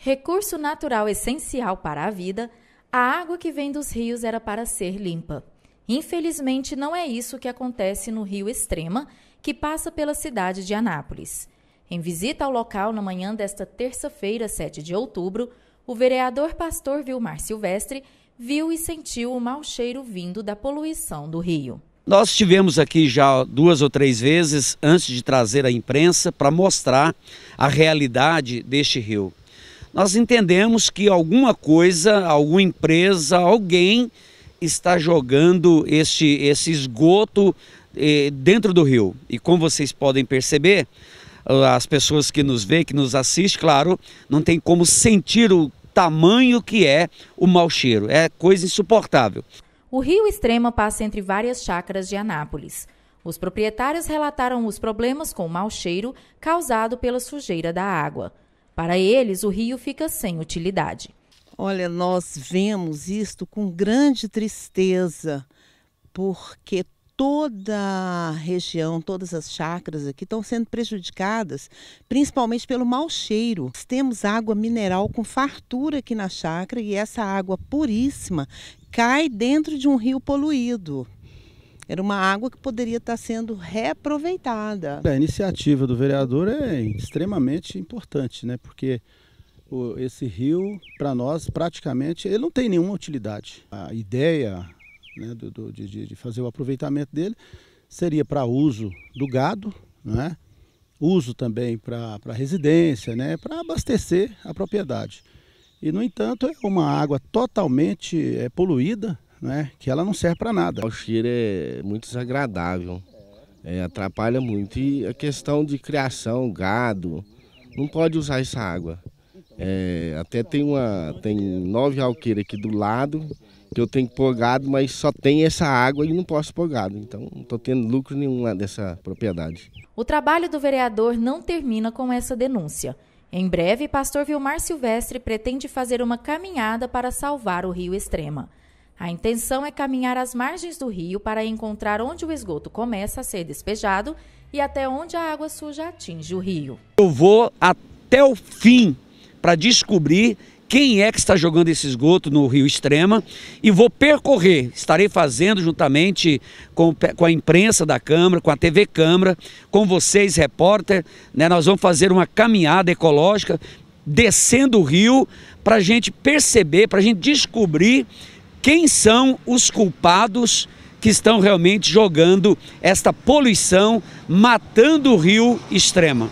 Recurso natural essencial para a vida, a água que vem dos rios era para ser limpa. Infelizmente, não é isso que acontece no rio Extrema, que passa pela cidade de Anápolis. Em visita ao local na manhã desta terça-feira, 7 de outubro, o vereador pastor Vilmar Silvestre viu e sentiu o mau cheiro vindo da poluição do rio. Nós estivemos aqui já duas ou três vezes antes de trazer a imprensa para mostrar a realidade deste rio nós entendemos que alguma coisa, alguma empresa, alguém está jogando este, esse esgoto eh, dentro do rio. E como vocês podem perceber, ah, as pessoas que nos vê, que nos assiste, claro, não tem como sentir o tamanho que é o mau cheiro. É coisa insuportável. O Rio Extrema passa entre várias chácaras de Anápolis. Os proprietários relataram os problemas com o mau cheiro causado pela sujeira da água. Para eles, o rio fica sem utilidade. Olha, nós vemos isto com grande tristeza, porque toda a região, todas as chacras aqui estão sendo prejudicadas, principalmente pelo mau cheiro. Temos água mineral com fartura aqui na chácara e essa água puríssima cai dentro de um rio poluído. Era uma água que poderia estar tá sendo reaproveitada. A iniciativa do vereador é extremamente importante, né? Porque esse rio, para nós, praticamente, ele não tem nenhuma utilidade. A ideia né, do, do, de, de, fazer o aproveitamento dele seria para uso do gado, né? uso também para residência, né? para abastecer a propriedade. E, no entanto, é uma água totalmente é, poluída, né? Que ela não serve para nada. O cheiro é muito desagradável, é, atrapalha muito. E a questão de criação, gado, não pode usar essa água. É, até tem uma, tem nove alqueiras aqui do lado que eu tenho que pôr gado, mas só tem essa água e não posso pôr gado. Então não estou tendo lucro nenhum dessa propriedade. O trabalho do vereador não termina com essa denúncia. Em breve, pastor Vilmar Silvestre pretende fazer uma caminhada para salvar o Rio Extrema. A intenção é caminhar às margens do rio para encontrar onde o esgoto começa a ser despejado e até onde a água suja atinge o rio. Eu vou até o fim para descobrir quem é que está jogando esse esgoto no Rio Extrema e vou percorrer. Estarei fazendo juntamente com, com a imprensa da Câmara, com a TV Câmara, com vocês, repórter. Né? Nós vamos fazer uma caminhada ecológica descendo o rio para a gente perceber, para a gente descobrir quem são os culpados que estão realmente jogando esta poluição, matando o rio Extrema.